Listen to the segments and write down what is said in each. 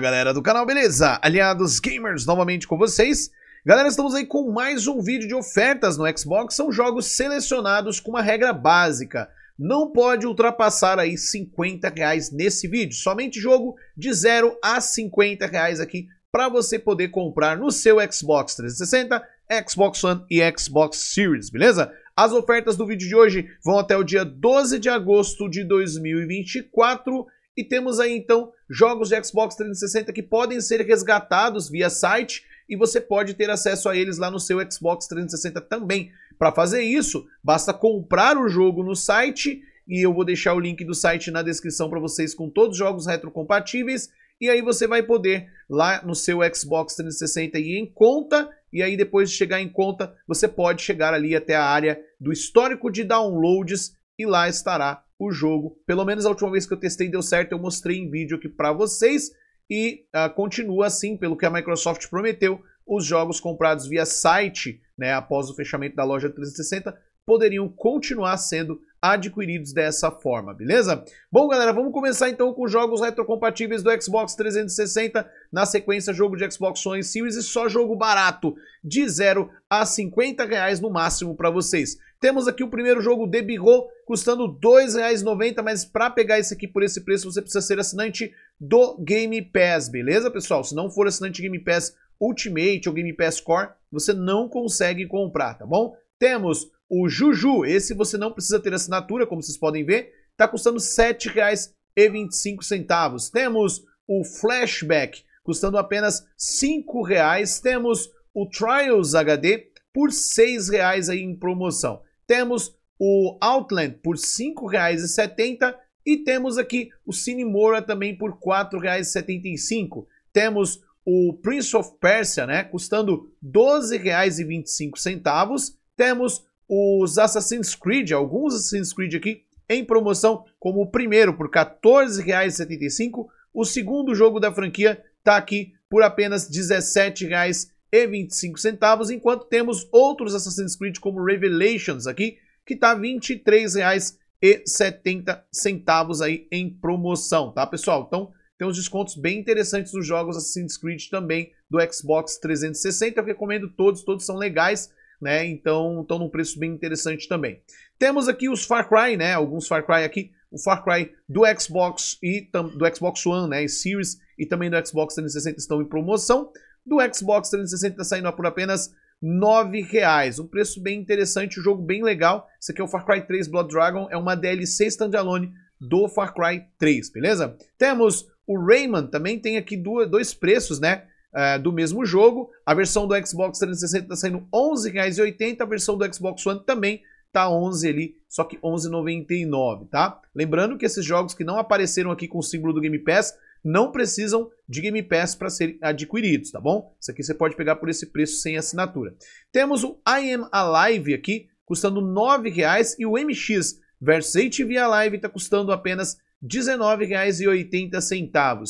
galera do canal, beleza? Aliados Gamers novamente com vocês. Galera, estamos aí com mais um vídeo de ofertas no Xbox. São jogos selecionados com uma regra básica. Não pode ultrapassar aí 50 reais nesse vídeo. Somente jogo de 0 a 50 reais aqui para você poder comprar no seu Xbox 360, Xbox One e Xbox Series, beleza? As ofertas do vídeo de hoje vão até o dia 12 de agosto de 2024 e temos aí então jogos de Xbox 360 que podem ser resgatados via site e você pode ter acesso a eles lá no seu Xbox 360 também. Para fazer isso, basta comprar o jogo no site e eu vou deixar o link do site na descrição para vocês com todos os jogos retrocompatíveis e aí você vai poder lá no seu Xbox 360 ir em conta e aí depois de chegar em conta, você pode chegar ali até a área do histórico de downloads e lá estará o jogo. Pelo menos a última vez que eu testei deu certo, eu mostrei em vídeo aqui para vocês. E uh, continua assim, pelo que a Microsoft prometeu, os jogos comprados via site, né, após o fechamento da loja 360, poderiam continuar sendo adquiridos dessa forma, beleza? Bom, galera, vamos começar então com jogos retrocompatíveis do Xbox 360, na sequência jogo de Xbox One Series e só jogo barato, de 0 a 50 reais no máximo para vocês. Temos aqui o primeiro jogo Big Bigô, custando R$ 2,90, mas para pegar esse aqui por esse preço, você precisa ser assinante do Game Pass, beleza, pessoal? Se não for assinante Game Pass Ultimate ou Game Pass Core, você não consegue comprar, tá bom? Temos o Juju, esse você não precisa ter assinatura, como vocês podem ver, está custando R$ 7,25. Temos o Flashback, custando apenas R$ 5,00. Temos o Trials HD por R$ 6,00 aí em promoção. Temos o Outland por R$ 5,70 e temos aqui o Cine Moura também por R$ 4,75. Temos o Prince of Persia, né, custando R$ 12,25. Temos os Assassin's Creed, alguns Assassin's Creed aqui em promoção, como o primeiro por R$ 14,75. O segundo jogo da franquia está aqui por apenas R$ 17,75 e 25 centavos, enquanto temos outros Assassin's Creed como Revelations aqui, que tá R$ 23,70 aí em promoção, tá, pessoal? Então, tem uns descontos bem interessantes dos jogos Assassin's Creed também do Xbox 360. Eu recomendo todos, todos são legais, né? Então, estão num preço bem interessante também. Temos aqui os Far Cry, né? Alguns Far Cry aqui, o Far Cry do Xbox e do Xbox One, né, e Series e também do Xbox 360 estão em promoção do Xbox 360 está saindo por apenas R$ 9,00. Um preço bem interessante, um jogo bem legal. Esse aqui é o Far Cry 3 Blood Dragon, é uma DLC standalone do Far Cry 3, beleza? Temos o Rayman, também tem aqui dois preços, né? Uh, do mesmo jogo. A versão do Xbox 360 está saindo R$ 11,80, a versão do Xbox One também tá 11 ali, só que 11,99, tá? Lembrando que esses jogos que não apareceram aqui com o símbolo do Game Pass não precisam de Game Pass para serem adquiridos, tá bom? Isso aqui você pode pegar por esse preço sem assinatura. Temos o I Am Alive aqui, custando R$ 9,00 e o MX Versace Via Live está custando apenas R$ 19,80.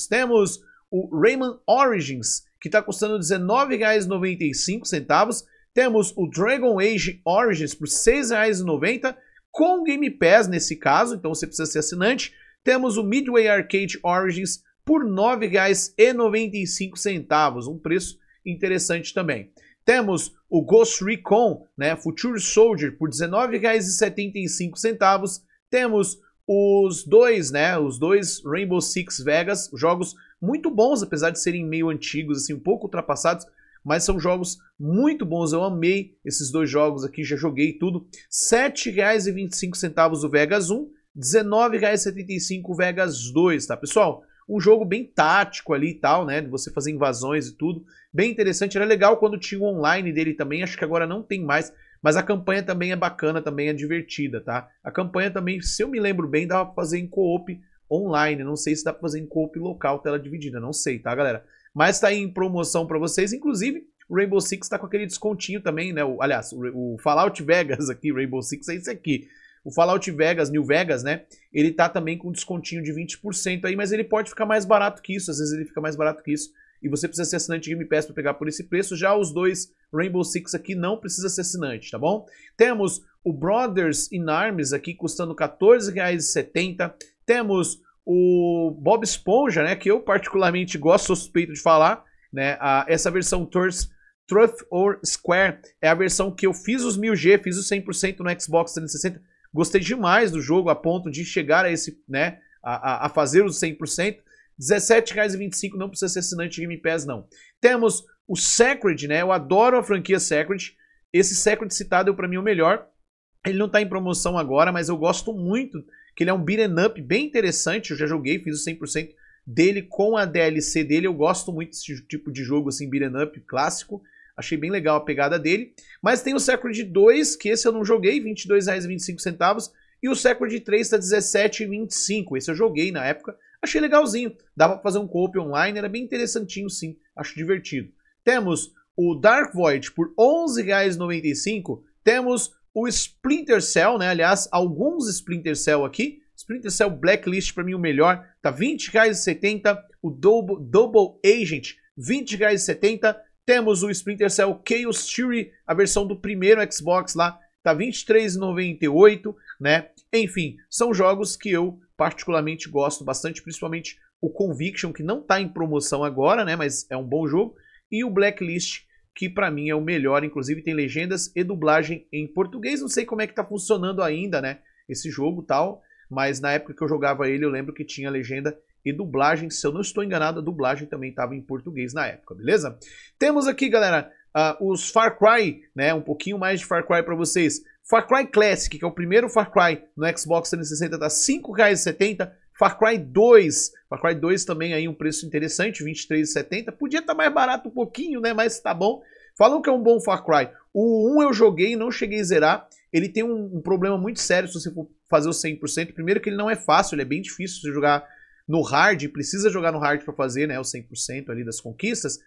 Temos o Rayman Origins, que está custando R$ 19,95. Temos o Dragon Age Origins por R$ 6,90 com Game Pass nesse caso, então você precisa ser assinante. Temos o Midway Arcade Origins por R$ 9,95, um preço interessante também. Temos o Ghost Recon, né, Future Soldier por R$ 19,75. Temos os dois, né, os dois Rainbow Six Vegas, jogos muito bons, apesar de serem meio antigos, assim, um pouco ultrapassados, mas são jogos muito bons. Eu amei esses dois jogos aqui, já joguei tudo. R$ 7,25 o Vegas 1, R$ 19,75 o Vegas 2, tá, pessoal? um jogo bem tático ali e tal, né? De você fazer invasões e tudo. Bem interessante, era legal quando tinha o online dele também, acho que agora não tem mais. Mas a campanha também é bacana, também é divertida, tá? A campanha também, se eu me lembro bem, dá pra fazer em co-op online. Não sei se dá pra fazer em co-op local, tela dividida, não sei, tá, galera? Mas tá aí em promoção para vocês. Inclusive, o Rainbow Six tá com aquele descontinho também, né? O, aliás, o, o Fallout Vegas aqui, Rainbow Six é esse aqui. O Fallout Vegas, New Vegas, né? Ele tá também com descontinho de 20% aí, mas ele pode ficar mais barato que isso, às vezes ele fica mais barato que isso. E você precisa ser assinante Game Pass para pegar por esse preço. Já os dois Rainbow Six aqui não precisa ser assinante, tá bom? Temos o Brothers in Arms aqui custando R$14,70. Temos o Bob Esponja, né? Que eu particularmente gosto, suspeito de falar, né? A, essa versão Tours Truth or Square é a versão que eu fiz os 1000G, fiz os 100% no Xbox 360. Gostei demais do jogo a ponto de chegar a esse, né, a, a, a fazer os 100%. R$17,25 não precisa ser assinante Game Pass, não. Temos o Sacred, né? Eu adoro a franquia Sacred. Esse Sacred citado é para mim o melhor. Ele não tá em promoção agora, mas eu gosto muito, que ele é um beat'em up bem interessante. Eu já joguei, fiz o 100% dele com a DLC dele. Eu gosto muito desse tipo de jogo assim, beat'em up clássico. Achei bem legal a pegada dele. Mas tem o Sacred 2, que esse eu não joguei, R$ 22,25. E o Sacred 3 está R$17,25. Esse eu joguei na época. Achei legalzinho. Dava para fazer um co online, era bem interessantinho sim. Acho divertido. Temos o Dark Void por R$11,95. Temos o Splinter Cell, né? Aliás, alguns Splinter Cell aqui. Splinter Cell Blacklist para mim o melhor, tá R$20,70. O Double, Double Agent, R$20,70. Temos o Splinter Cell Chaos Theory, a versão do primeiro Xbox lá, tá 23,98, né? Enfim, são jogos que eu particularmente gosto bastante, principalmente o Conviction, que não tá em promoção agora, né, mas é um bom jogo, e o Blacklist, que para mim é o melhor, inclusive tem legendas e dublagem em português, não sei como é que tá funcionando ainda, né, esse jogo tal, mas na época que eu jogava ele, eu lembro que tinha legenda e dublagem. Se eu não estou enganado, a dublagem também estava em português na época, beleza? Temos aqui, galera, uh, os Far Cry, né? Um pouquinho mais de Far Cry para vocês. Far Cry Classic, que é o primeiro Far Cry no Xbox 360, tá R$ 5,70. Far Cry 2, Far Cry 2 também aí um preço interessante, R$ 23,70. Podia estar tá mais barato um pouquinho, né? Mas tá bom. Falam que é um bom Far Cry. O 1 eu joguei não cheguei a zerar. Ele tem um, um problema muito sério se você for fazer o 100%. Primeiro que ele não é fácil, ele é bem difícil você jogar no hard, precisa jogar no hard para fazer né, o 100% ali das conquistas.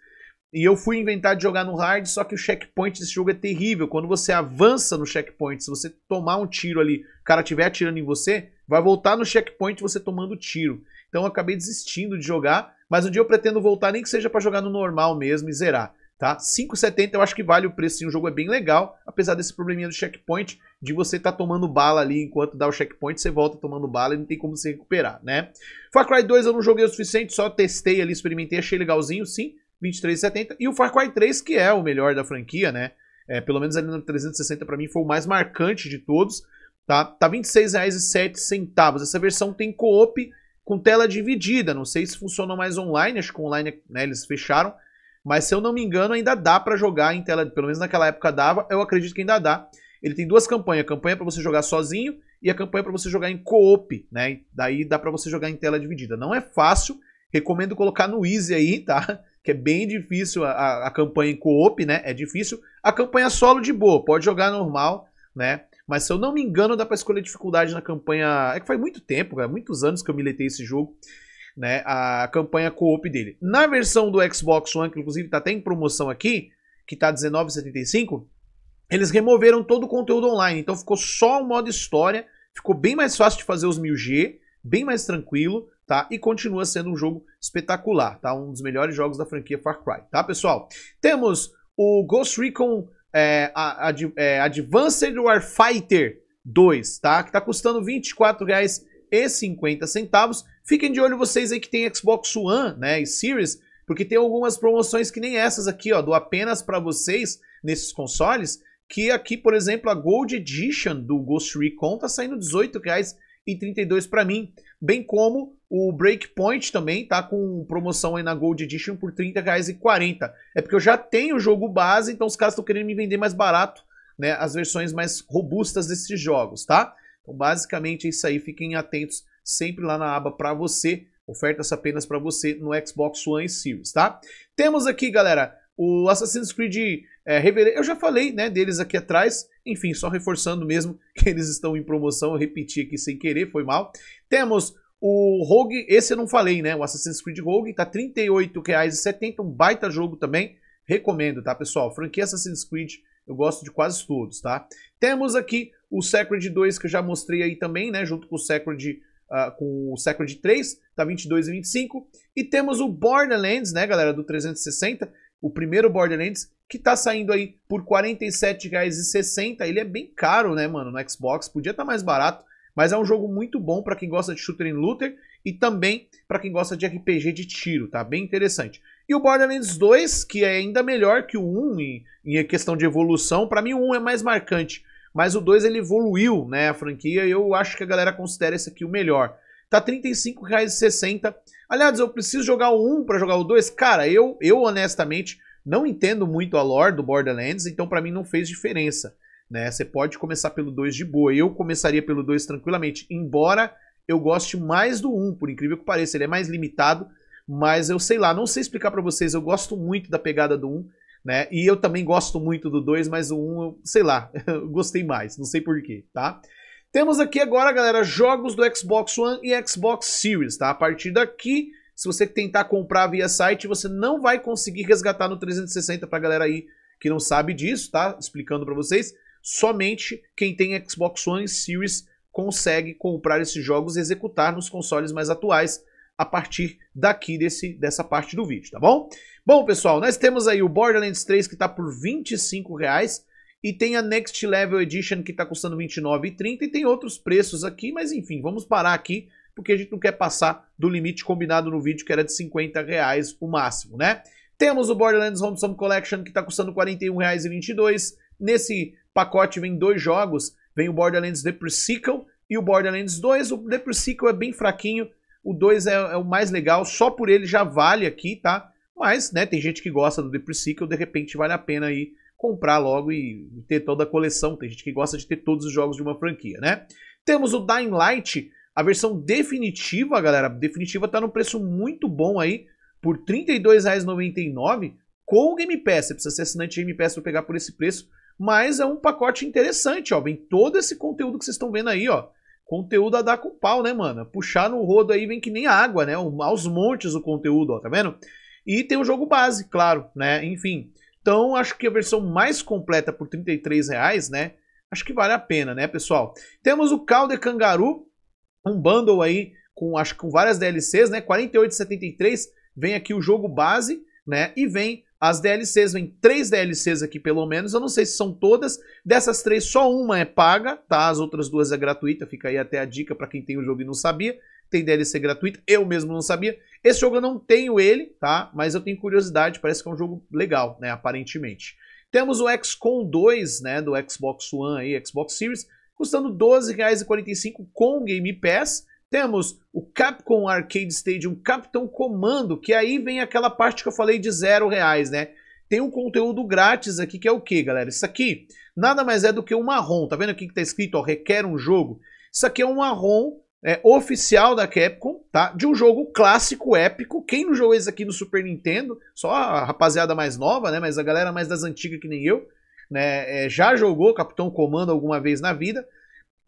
E eu fui inventar de jogar no hard, só que o checkpoint desse jogo é terrível. Quando você avança no checkpoint, se você tomar um tiro ali, o cara estiver atirando em você, vai voltar no checkpoint você tomando tiro. Então eu acabei desistindo de jogar, mas um dia eu pretendo voltar, nem que seja para jogar no normal mesmo e zerar tá? 5,70 eu acho que vale o preço sim, o jogo é bem legal, apesar desse probleminha do checkpoint, de você tá tomando bala ali, enquanto dá o checkpoint, você volta tomando bala e não tem como se recuperar, né? Far Cry 2 eu não joguei o suficiente, só testei ali, experimentei, achei legalzinho, sim, 23,70, e o Far Cry 3, que é o melhor da franquia, né? É, pelo menos ali no 360 para mim foi o mais marcante de todos, tá? Tá R$ 26,07. Essa versão tem co-op com tela dividida, não sei se funciona mais online, acho que online né, eles fecharam, mas se eu não me engano, ainda dá para jogar em tela, pelo menos naquela época dava, eu acredito que ainda dá. Ele tem duas campanhas, a campanha para você jogar sozinho e a campanha para você jogar em co-op, né? Daí dá para você jogar em tela dividida. Não é fácil, recomendo colocar no easy aí, tá? Que é bem difícil a, a, a campanha em co-op, né? É difícil. A campanha solo de boa, pode jogar normal, né? Mas se eu não me engano, dá para escolher dificuldade na campanha. É que faz muito tempo, cara, muitos anos que eu militei esse jogo né, a campanha co-op dele. Na versão do Xbox One, que inclusive está até em promoção aqui, que está R$19,75, eles removeram todo o conteúdo online, então ficou só o modo história, ficou bem mais fácil de fazer os 1000G, bem mais tranquilo, tá? E continua sendo um jogo espetacular, tá? Um dos melhores jogos da franquia Far Cry, tá, pessoal? Temos o Ghost Recon é, Ad, é, Advanced Warfighter 2, tá? Que tá custando 50 centavos Fiquem de olho vocês aí que tem Xbox One, né, e Series, porque tem algumas promoções que nem essas aqui, ó, do apenas para vocês nesses consoles, que aqui, por exemplo, a Gold Edition do Ghost Recon tá saindo R$18,32 para mim, bem como o Breakpoint também tá com promoção aí na Gold Edition por R$30,40. É porque eu já tenho o jogo base, então os caras estão querendo me vender mais barato, né, as versões mais robustas desses jogos, tá? Então, basicamente é isso aí, fiquem atentos sempre lá na aba para você, ofertas apenas para você no Xbox One e Series, tá? Temos aqui, galera, o Assassin's Creed é, eh, Revelation, eu já falei né, deles aqui atrás, enfim, só reforçando mesmo que eles estão em promoção, eu repeti aqui sem querer, foi mal. Temos o Rogue, esse eu não falei, né, o Assassin's Creed Rogue, tá R$38,70. um baita jogo também, recomendo, tá, pessoal? Franquia Assassin's Creed, eu gosto de quase todos, tá? Temos aqui o Sacred 2, que eu já mostrei aí também, né, junto com o Sacred ah, com o século de 3, tá 22 e 25. E temos o Borderlands, né, galera, do 360, o primeiro Borderlands, que tá saindo aí por R$ 47,60. Ele é bem caro, né, mano, no Xbox, podia estar tá mais barato, mas é um jogo muito bom para quem gosta de shooter em looter e também para quem gosta de RPG de tiro, tá? Bem interessante. E o Borderlands 2, que é ainda melhor que o 1 em, em questão de evolução, para mim o 1 é mais marcante mas o 2 ele evoluiu, né, a franquia, e eu acho que a galera considera esse aqui o melhor. Tá R$35,60. Aliás, eu preciso jogar o 1 um para jogar o 2? Cara, eu, eu honestamente não entendo muito a lore do Borderlands, então para mim não fez diferença. Né? Você pode começar pelo 2 de boa. Eu começaria pelo 2 tranquilamente, embora eu goste mais do 1, um, por incrível que pareça. Ele é mais limitado, mas eu sei lá, não sei explicar para vocês, eu gosto muito da pegada do 1. Um, né? E eu também gosto muito do 2, mas o 1, um, sei lá, gostei mais, não sei porquê, tá? Temos aqui agora, galera, jogos do Xbox One e Xbox Series, tá? A partir daqui, se você tentar comprar via site, você não vai conseguir resgatar no 360 pra galera aí que não sabe disso, tá? Explicando para vocês, somente quem tem Xbox One e Series consegue comprar esses jogos e executar nos consoles mais atuais a partir daqui desse, dessa parte do vídeo, tá bom? Bom, pessoal, nós temos aí o Borderlands 3 que está por R$25,00 e tem a Next Level Edition que está custando R$ e tem outros preços aqui, mas enfim, vamos parar aqui porque a gente não quer passar do limite combinado no vídeo que era de R$50,00 o máximo, né? Temos o Borderlands Homesome Collection que está custando R$41,22. Nesse pacote vem dois jogos, vem o Borderlands The pre e o Borderlands 2. O The pre é bem fraquinho, o 2 é, é, o mais legal, só por ele já vale aqui, tá? Mas, né, tem gente que gosta do The Precycle, de repente vale a pena aí comprar logo e ter toda a coleção. Tem gente que gosta de ter todos os jogos de uma franquia, né? Temos o Dying Light, a versão definitiva, galera. Definitiva tá num preço muito bom aí, por R$ 32,99 com o Game Pass. Você precisa ser assinante de Game Pass para pegar por esse preço. Mas é um pacote interessante, ó. Vem todo esse conteúdo que vocês estão vendo aí, ó. Conteúdo a dar com pau, né, mano? Puxar no rodo aí vem que nem água, né? Aos montes o conteúdo, ó, tá vendo? E tem o jogo base, claro, né? Enfim. Então, acho que a versão mais completa por R$ reais, né? Acho que vale a pena, né, pessoal? Temos o Calde Kangaroo, um bundle aí com acho com várias DLCs, né? 48,73 vem aqui o jogo base, né? E vem as DLCs, vem três DLCs aqui pelo menos, eu não sei se são todas. Dessas três, só uma é paga, tá? As outras duas é gratuita, fica aí até a dica para quem tem o jogo e não sabia. Tem DLC gratuita, eu mesmo não sabia. Esse jogo eu não tenho ele, tá? Mas eu tenho curiosidade, parece que é um jogo legal, né? Aparentemente. Temos o XCOM 2, né? Do Xbox One aí, Xbox Series, custando R$12,45 com Game Pass. Temos o Capcom Arcade Stadium Capitão Comando, que aí vem aquela parte que eu falei de zero reais, né? Tem um conteúdo grátis aqui que é o que, galera? Isso aqui nada mais é do que um marrom. Tá vendo aqui que tá escrito, ó, requer um jogo? Isso aqui é um marrom é, oficial da Capcom, tá? De um jogo clássico, épico. Quem não jogou esse aqui no Super Nintendo, só a rapaziada mais nova, né? Mas a galera mais das antigas que nem eu, né? É, já jogou Capitão Comando alguma vez na vida.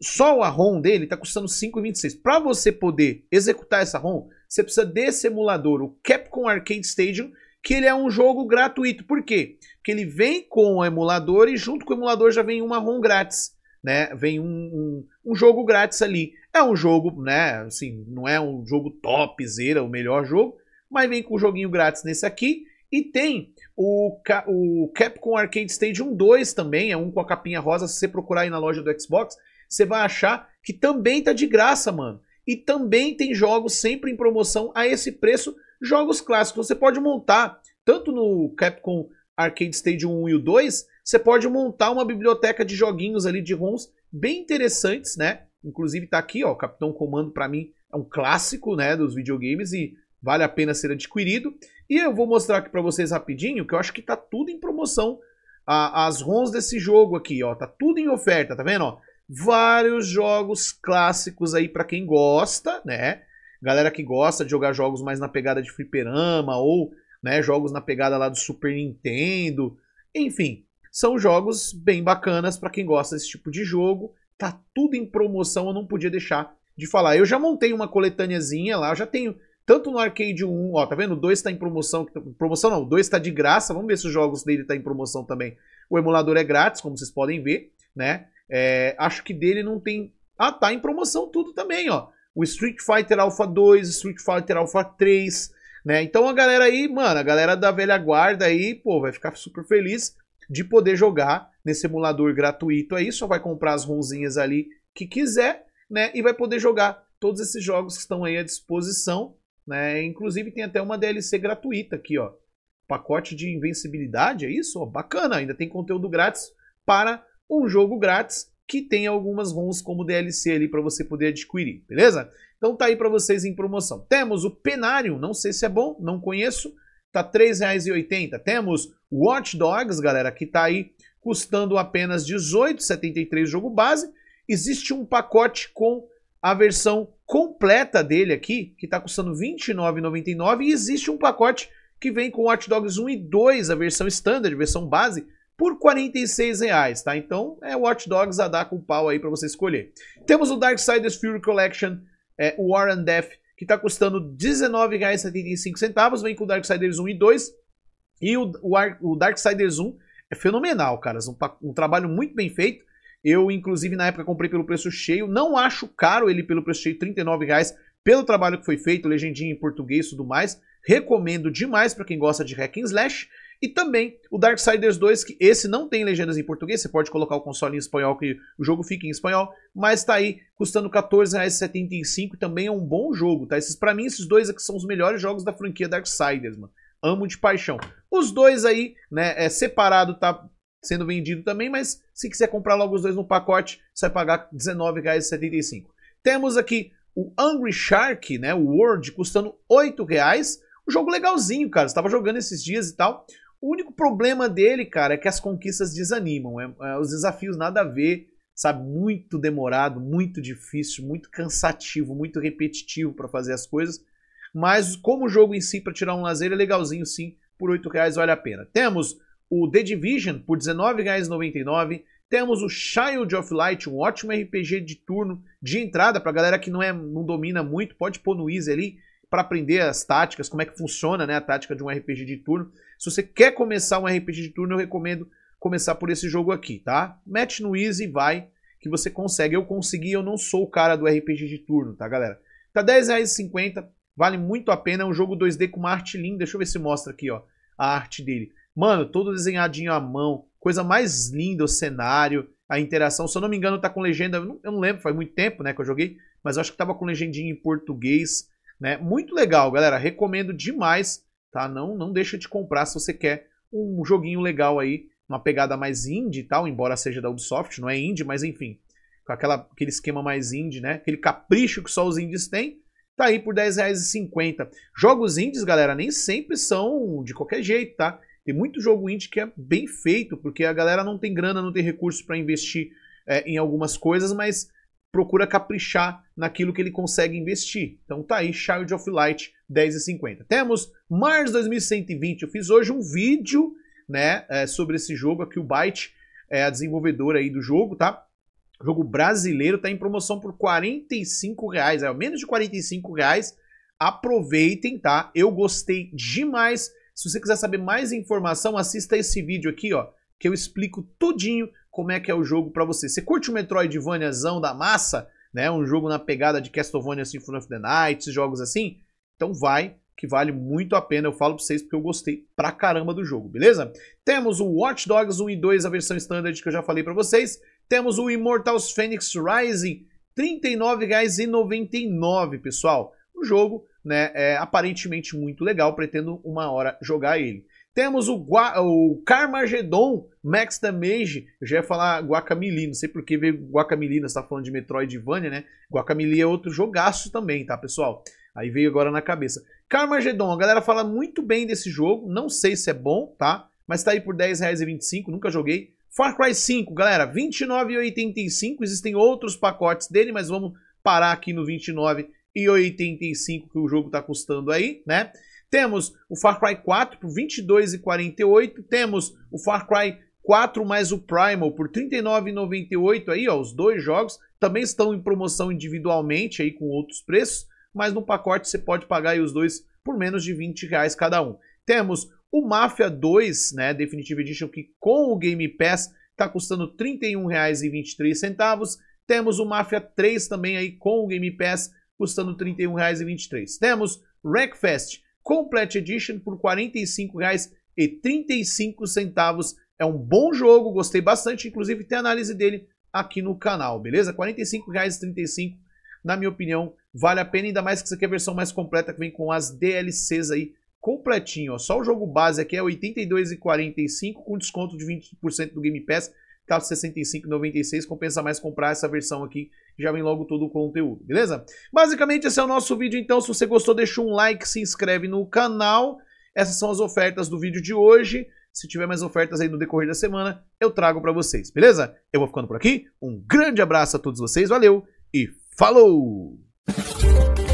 Só a ROM dele está custando 5,26. Para você poder executar essa ROM, você precisa desse emulador, o Capcom Arcade Stadium, que ele é um jogo gratuito. Por quê? Porque ele vem com o emulador e junto com o emulador já vem uma ROM grátis. Né? Vem um, um, um jogo grátis ali. É um jogo, né? Assim, não é um jogo zera, o melhor jogo, mas vem com o um joguinho grátis nesse aqui. E tem o, o Capcom Arcade Stadium 2 também, é um com a capinha rosa. Se você procurar aí na loja do Xbox, você vai achar que também tá de graça, mano. E também tem jogos sempre em promoção a esse preço, jogos clássicos. Você pode montar, tanto no Capcom Arcade Stage 1 e o 2, você pode montar uma biblioteca de joguinhos ali de ROMs bem interessantes, né? Inclusive tá aqui, ó, Capitão Comando para mim é um clássico, né, dos videogames e vale a pena ser adquirido. E eu vou mostrar aqui para vocês rapidinho, que eu acho que tá tudo em promoção a, as ROMs desse jogo aqui, ó, tá tudo em oferta, tá vendo, ó? vários jogos clássicos aí para quem gosta, né? Galera que gosta de jogar jogos mais na pegada de fliperama ou né, jogos na pegada lá do Super Nintendo. Enfim, são jogos bem bacanas para quem gosta desse tipo de jogo. Tá tudo em promoção, eu não podia deixar de falar. Eu já montei uma coletâneazinha lá, eu já tenho tanto no Arcade 1, ó, tá vendo? O 2 tá em promoção, promoção não, o 2 tá de graça. Vamos ver se os jogos dele tá em promoção também. O emulador é grátis, como vocês podem ver, né? É, acho que dele não tem. Ah, tá em promoção tudo também, ó. O Street Fighter Alpha 2, Street Fighter Alpha 3, né? Então a galera aí, mano, a galera da velha guarda aí, pô, vai ficar super feliz de poder jogar nesse emulador gratuito aí, só vai comprar as ronzinhas ali que quiser, né? E vai poder jogar todos esses jogos que estão aí à disposição, né? Inclusive tem até uma DLC gratuita aqui, ó. Pacote de invencibilidade, é isso? Ó, bacana, ainda tem conteúdo grátis para um jogo grátis que tem algumas ROMs como DLC ali para você poder adquirir, beleza? Então tá aí para vocês em promoção. Temos o Penário, não sei se é bom, não conheço, tá R$ 3,80. Temos Watch Dogs, galera, que tá aí custando apenas R$ 18,73 jogo base. Existe um pacote com a versão completa dele aqui, que tá custando R$ 29,99 e existe um pacote que vem com Watch Dogs 1 e 2, a versão standard, versão base, por 46 reais, tá? Então é Watch Dogs a dar com pau aí para você escolher. Temos o Darksiders Fury Collection, é, War and Death, que tá custando R$19,75, vem com o Darksiders 1 e 2. E o, o, o Darksiders 1 é fenomenal, cara. Um, um trabalho muito bem feito. Eu, inclusive, na época comprei pelo preço cheio. Não acho caro ele pelo preço cheio, R$39,00. Pelo trabalho que foi feito, legendinha em português e tudo mais. Recomendo demais para quem gosta de hack and slash. E também o Darksiders 2, que esse não tem legendas em português, você pode colocar o console em espanhol que o jogo fica em espanhol, mas tá aí custando R$14,75 também é um bom jogo, tá? Esses, pra mim, esses dois aqui são os melhores jogos da franquia Darksiders, mano. Amo de paixão. Os dois aí, né, é separado, tá sendo vendido também, mas se quiser comprar logo os dois no pacote, você vai pagar R$19,75. Temos aqui o Angry Shark, né, o World, custando R$8,00. Um jogo legalzinho, cara. Estava jogando esses dias e tal. O único problema dele, cara, é que as conquistas desanimam. É, é, os desafios nada a ver, sabe? Muito demorado, muito difícil, muito cansativo, muito repetitivo para fazer as coisas. Mas como o jogo em si, para tirar um lazer, é legalzinho sim. Por R$ reais vale a pena. Temos o The Division por R$19,99. Temos o Child of Light, um ótimo RPG de turno de entrada para galera que não é não domina muito, pode pôr no easy ali para aprender as táticas, como é que funciona, né, a tática de um RPG de turno. Se você quer começar um RPG de turno, eu recomendo começar por esse jogo aqui, tá? Mete no easy e vai, que você consegue. Eu consegui, eu não sou o cara do RPG de turno, tá, galera? Tá R$10,50, vale muito a pena. É um jogo 2D com uma arte linda. Deixa eu ver se mostra aqui, ó, a arte dele. Mano, todo desenhadinho à mão, coisa mais linda o cenário, a interação. Se eu não me engano, tá com legenda, eu não, eu não lembro, faz muito tempo, né, que eu joguei, mas eu acho que tava com legendinha em português, né? Muito legal, galera. Recomendo demais tá? Não, não deixa de comprar se você quer um joguinho legal aí, uma pegada mais indie e tal, embora seja da Ubisoft, não é indie, mas enfim, com aquela, aquele esquema mais indie, né? Aquele capricho que só os indies têm, tá aí por R$10,50. Jogos indies, galera, nem sempre são de qualquer jeito, tá? Tem muito jogo indie que é bem feito, porque a galera não tem grana, não tem recurso para investir é, em algumas coisas, mas procura caprichar naquilo que ele consegue investir. Então tá aí Child of Light 50. Temos Mars 2120. Eu fiz hoje um vídeo né, é, sobre esse jogo aqui. O Byte é a desenvolvedora aí do jogo, tá? O jogo brasileiro tá em promoção por 45 reais, é menos de 45 reais. Aproveitem, tá? Eu gostei demais. Se você quiser saber mais informação, assista esse vídeo aqui, ó, que eu explico tudinho como é que é o jogo para você. Você curte o Metroidvaniazão da massa, né? Um jogo na pegada de Castlevania Symphony of the Night, esses jogos assim? Então vai, que vale muito a pena, eu falo pra vocês porque eu gostei pra caramba do jogo, beleza? Temos o Watch Dogs 1 e 2, a versão standard que eu já falei pra vocês. Temos o Immortals Phoenix Rising, R$ 39,99, pessoal. Um jogo né, é aparentemente muito legal, pretendo uma hora jogar ele. Temos o, Gua o Carmageddon Max Damage, eu já ia falar Guacamili, não sei por que veio Guacamili, nós tá falando de Metroidvania, né? Guacamili é outro jogaço também, tá, pessoal? Aí veio agora na cabeça. Carmageddon, a galera fala muito bem desse jogo. Não sei se é bom, tá? Mas tá aí por R$10,25, nunca joguei. Far Cry 5, galera, R$29,85. Existem outros pacotes dele, mas vamos parar aqui no R$29,85 que o jogo tá custando aí, né? Temos o Far Cry 4 por R$22,48. Temos o Far Cry 4 mais o Primal por R$39,98 aí, ó. Os dois jogos também estão em promoção individualmente aí com outros preços mas no pacote você pode pagar os dois por menos de 20 reais cada um. Temos o Mafia 2, né, Definitive Edition, que com o Game Pass está custando R$ 31,23. Temos o Mafia 3 também aí com o Game Pass custando R$ 31,23. Temos Wreckfest Complete Edition por R$ 45,35. É um bom jogo, gostei bastante, inclusive tem análise dele aqui no canal, beleza? R$ 45,35, na minha opinião, Vale a pena, ainda mais que isso aqui é a versão mais completa, que vem com as DLCs aí completinho. Ó. Só o jogo base aqui é R$ 82,45, com desconto de 20% do Game Pass. Tá R$ 65,96. Compensa mais comprar essa versão aqui, já vem logo todo o conteúdo, beleza? Basicamente, esse é o nosso vídeo. Então, se você gostou, deixa um like, se inscreve no canal. Essas são as ofertas do vídeo de hoje. Se tiver mais ofertas aí no decorrer da semana, eu trago para vocês, beleza? Eu vou ficando por aqui. Um grande abraço a todos vocês, valeu e falou! you